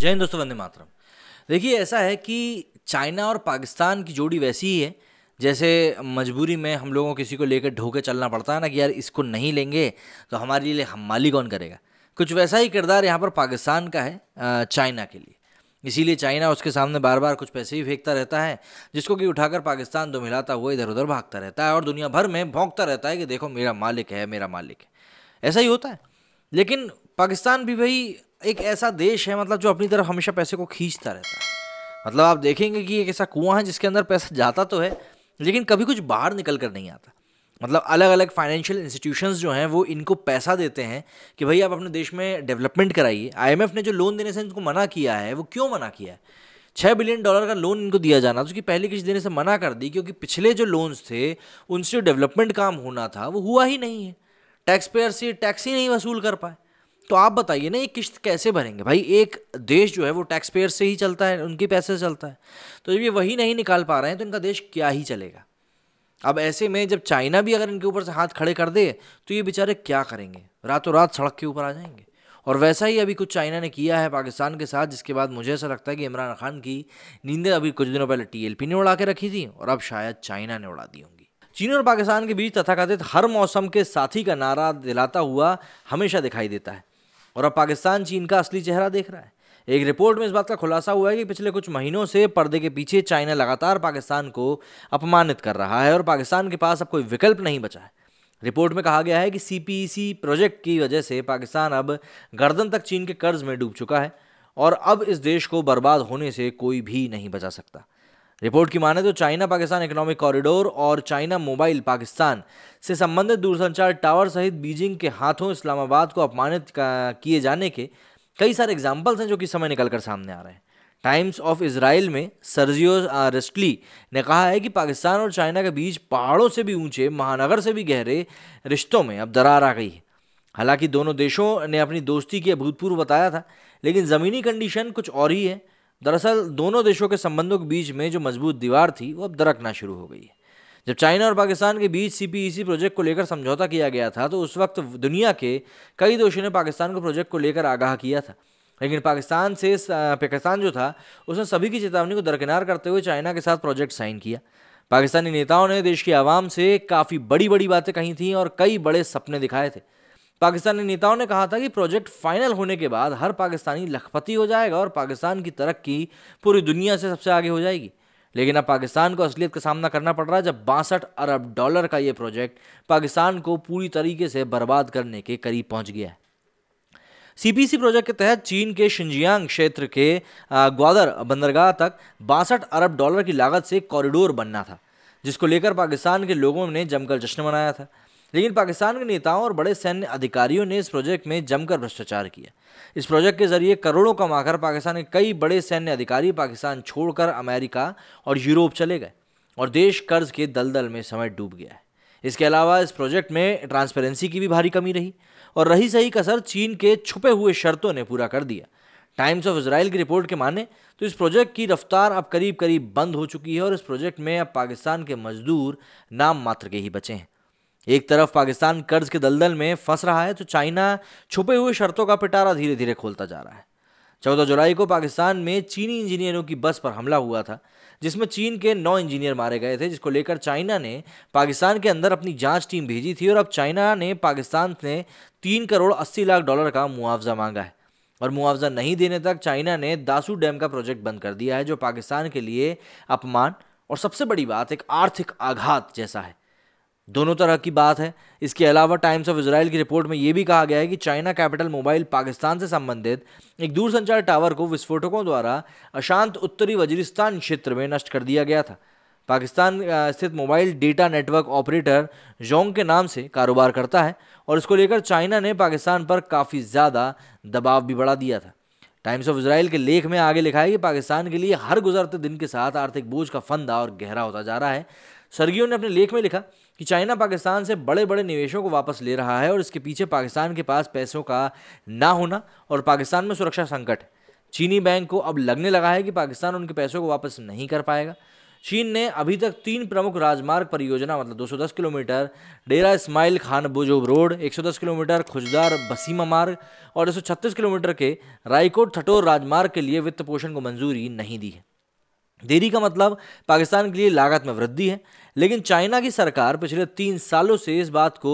जय हिंद दोस्तों वंदे मातरम देखिए ऐसा है कि चाइना और पाकिस्तान की जोड़ी वैसी ही है जैसे मजबूरी में हम लोगों किसी को लेकर ढोके चलना पड़ता है ना कि यार इसको नहीं लेंगे तो हमारे लिए हम माली कौन करेगा कुछ वैसा ही किरदार यहाँ पर पाकिस्तान का है चाइना के लिए इसीलिए चाइना उसके सामने बार बार कुछ पैसे ही फेंकता रहता है जिसको कि उठाकर पाकिस्तान दो तो मिलाता हुआ इधर उधर भागता रहता है और दुनिया भर में भोंकता रहता है कि देखो मेरा मालिक है मेरा मालिक है ऐसा ही होता है लेकिन पाकिस्तान भी भाई एक ऐसा देश है मतलब जो अपनी तरफ हमेशा पैसे को खींचता रहता है मतलब आप देखेंगे कि एक ऐसा कुआं है जिसके अंदर पैसा जाता तो है लेकिन कभी कुछ बाहर निकल कर नहीं आता मतलब अलग अलग फाइनेंशियल इंस्टीट्यूशंस जो हैं वो इनको पैसा देते हैं कि भाई आप अपने देश में डेवलपमेंट कराइए आईएमएफ ने जो लोन देने से इनको मना किया है वो क्यों मना किया है छः बिलियन डॉलर का लोन इनको दिया जाना जो तो कि पहले किस्त देने से मना कर दी क्योंकि पिछले जो लोन्स थे उनसे जो डेवलपमेंट काम होना था वो हुआ ही नहीं है टैक्स पेयर से टैक्स ही नहीं वसूल कर पाए तो आप बताइए ना ये किश्त कैसे भरेंगे भाई एक देश जो है वो टैक्स पेयर से ही चलता है उनके पैसे से चलता है तो जब ये वही नहीं निकाल पा रहे हैं तो इनका देश क्या ही चलेगा अब ऐसे में जब चाइना भी अगर इनके ऊपर से हाथ खड़े कर दे तो ये बेचारे क्या करेंगे रातों रात सड़क के ऊपर आ जाएंगे और वैसा ही अभी कुछ चाइना ने किया है पाकिस्तान के साथ जिसके बाद मुझे ऐसा लगता है कि इमरान खान की नींदें अभी कुछ दिनों पहले टीएलपी ने उड़ा के रखी थी और अब शायद चाइना ने उड़ा दी होंगी चीन और पाकिस्तान के बीच तथाकथित हर मौसम के साथी का नारा दिलाता हुआ हमेशा दिखाई देता है और अब पाकिस्तान चीन का असली चेहरा देख रहा है एक रिपोर्ट में इस बात का खुलासा हुआ है कि पिछले कुछ महीनों से पर्दे के पीछे चाइना लगातार पाकिस्तान को अपमानित कर रहा है और पाकिस्तान के पास अब कोई विकल्प नहीं बचा है रिपोर्ट में कहा गया है कि सी e प्रोजेक्ट की वजह से पाकिस्तान अब गर्दन तक चीन के कर्ज में डूब चुका है और अब इस देश को बर्बाद होने से कोई भी नहीं बचा सकता रिपोर्ट की माने तो चाइना पाकिस्तान इकोनॉमिक कॉरिडोर और चाइना मोबाइल पाकिस्तान से संबंधित दूरसंचार टावर सहित बीजिंग के हाथों इस्लामाबाद को अपमानित किए जाने के कई सारे एग्जाम्पल्स हैं जो कि समय निकल कर सामने आ रहे हैं टाइम्स ऑफ इसराइल में सर्जियो रेस्टली ने कहा है कि पाकिस्तान और चाइना के बीच पहाड़ों से भी ऊंचे महानगर से भी गहरे रिश्तों में अब दरार आ गई है हालांकि दोनों देशों ने अपनी दोस्ती की अभूतपूर्व बताया था लेकिन ज़मीनी कंडीशन कुछ और ही है दरअसल दोनों देशों के संबंधों के बीच में जो मजबूत दीवार थी वो अब दरकना शुरू हो गई है जब चाइना और पाकिस्तान के बीच सीपीईसी e प्रोजेक्ट को लेकर समझौता किया गया था तो उस वक्त दुनिया के कई देशों ने पाकिस्तान को प्रोजेक्ट को लेकर आगाह किया था लेकिन पाकिस्तान से पाकिस्तान जो था उसने सभी की चेतावनी को दरकिनार करते हुए चाइना के साथ प्रोजेक्ट साइन किया पाकिस्तानी नेताओं ने देश की आवाम से काफ़ी बड़ी बड़ी बातें कही थीं और कई बड़े सपने दिखाए थे पाकिस्तानी नेताओं ने कहा था कि प्रोजेक्ट फाइनल होने के बाद हर पाकिस्तानी लखपति हो जाएगा और पाकिस्तान की तरक्की पूरी दुनिया से सबसे आगे हो जाएगी लेकिन अब पाकिस्तान को असलियत का सामना करना पड़ रहा है जब बासठ अरब डॉलर का ये प्रोजेक्ट पाकिस्तान को पूरी तरीके से बर्बाद करने के करीब पहुंच गया है सीपीसी प्रोजेक्ट के तहत चीन के शिंजियांग क्षेत्र के ग्वादर बंदरगाह तक बासठ अरब डॉलर की लागत से कॉरिडोर बनना था जिसको लेकर पाकिस्तान के लोगों ने जमकर जश्न मनाया था लेकिन पाकिस्तान के नेताओं और बड़े सैन्य अधिकारियों ने इस प्रोजेक्ट में जमकर भ्रष्टाचार किया इस प्रोजेक्ट के जरिए करोड़ों कमाकर पाकिस्तान के कई बड़े सैन्य अधिकारी पाकिस्तान छोड़कर अमेरिका और यूरोप चले गए और देश कर्ज के दलदल में समय डूब गया है इसके अलावा इस प्रोजेक्ट में ट्रांसपेरेंसी की भी भारी कमी रही और रही सही कसर चीन के छुपे हुए शर्तों ने पूरा कर दिया टाइम्स ऑफ इसराइल की रिपोर्ट के माने तो इस प्रोजेक्ट की रफ्तार अब करीब करीब बंद हो चुकी है और इस प्रोजेक्ट में अब पाकिस्तान के मजदूर नाम मात्र के ही बचे हैं एक तरफ पाकिस्तान कर्ज के दलदल में फंस रहा है तो चाइना छुपे हुए शर्तों का पिटारा धीरे धीरे खोलता जा रहा है चौदह जुलाई को पाकिस्तान में चीनी इंजीनियरों की बस पर हमला हुआ था जिसमें चीन के नौ इंजीनियर मारे गए थे जिसको लेकर चाइना ने पाकिस्तान के अंदर अपनी जांच टीम भेजी थी और अब चाइना ने पाकिस्तान से तीन करोड़ अस्सी लाख डॉलर का मुआवजा मांगा है और मुआवजा नहीं देने तक चाइना ने दासू डैम का प्रोजेक्ट बंद कर दिया है जो पाकिस्तान के लिए अपमान और सबसे बड़ी बात एक आर्थिक आघात जैसा है दोनों तरह की बात है इसके अलावा टाइम्स ऑफ इसराइल की रिपोर्ट में यह भी कहा गया है कि चाइना कैपिटल मोबाइल पाकिस्तान से संबंधित एक दूरसंचार टावर को विस्फोटकों द्वारा अशांत उत्तरी वजरिस्तान क्षेत्र में नष्ट कर दिया गया था पाकिस्तान स्थित mobile data network operator Zong के नाम से कारोबार करता है और इसको लेकर चाइना ने पाकिस्तान पर काफ़ी ज़्यादा दबाव भी बढ़ा दिया था टाइम्स ऑफ इसराइल के लेख में आगे लिखा है कि पाकिस्तान के लिए हर गुजरते दिन के साथ आर्थिक बोझ का फंदा और गहरा होता जा रहा है सर्गियो ने अपने लेख में लिखा कि चाइना पाकिस्तान से बड़े बड़े निवेशों को वापस ले रहा है और इसके पीछे पाकिस्तान के पास पैसों का ना होना और पाकिस्तान में सुरक्षा संकट चीनी बैंक को अब लगने लगा है कि पाकिस्तान उनके पैसों को वापस नहीं कर पाएगा चीन ने अभी तक तीन प्रमुख राजमार्ग परियोजना मतलब 210 किलोमीटर डेरा इस्माइल खान बुजुब रोड 110 किलोमीटर खुजदार बसीमा मार्ग और 136 किलोमीटर के रायकोट थटोर राजमार्ग के लिए वित्त पोषण को मंजूरी नहीं दी है देरी का मतलब पाकिस्तान के लिए लागत में वृद्धि है लेकिन चाइना की सरकार पिछले तीन सालों से इस बात को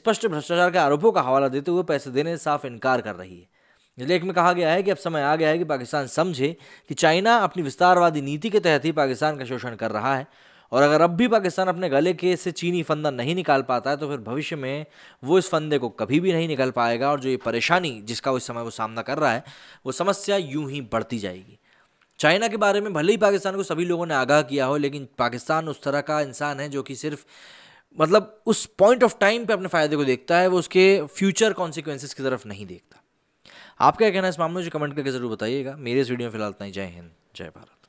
स्पष्ट भ्रष्टाचार के आरोपों का हवाला देते हुए पैसे देने से साफ इनकार कर रही है लेख में कहा गया है कि अब समय आ गया है कि पाकिस्तान समझे कि चाइना अपनी विस्तारवादी नीति के तहत ही पाकिस्तान का शोषण कर रहा है और अगर अब भी पाकिस्तान अपने गले के से चीनी फंदा नहीं निकाल पाता है तो फिर भविष्य में वो इस फंदे को कभी भी नहीं निकल पाएगा और जो ये परेशानी जिसका उस समय वो सामना कर रहा है वो समस्या यूं ही बढ़ती जाएगी चाइना के बारे में भले ही पाकिस्तान को सभी लोगों ने आगाह किया हो लेकिन पाकिस्तान उस तरह का इंसान है जो कि सिर्फ मतलब उस पॉइंट ऑफ टाइम पे अपने फ़ायदे को देखता है वो उसके फ्यूचर कॉन्सिक्वेंसेस की तरफ नहीं देखता आपका क्या कहना है इस मामले में जो कमेंट करके ज़रूर बताइएगा मेरे इस वीडियो में फिलहाल इतना ही जय हिंद जय भारत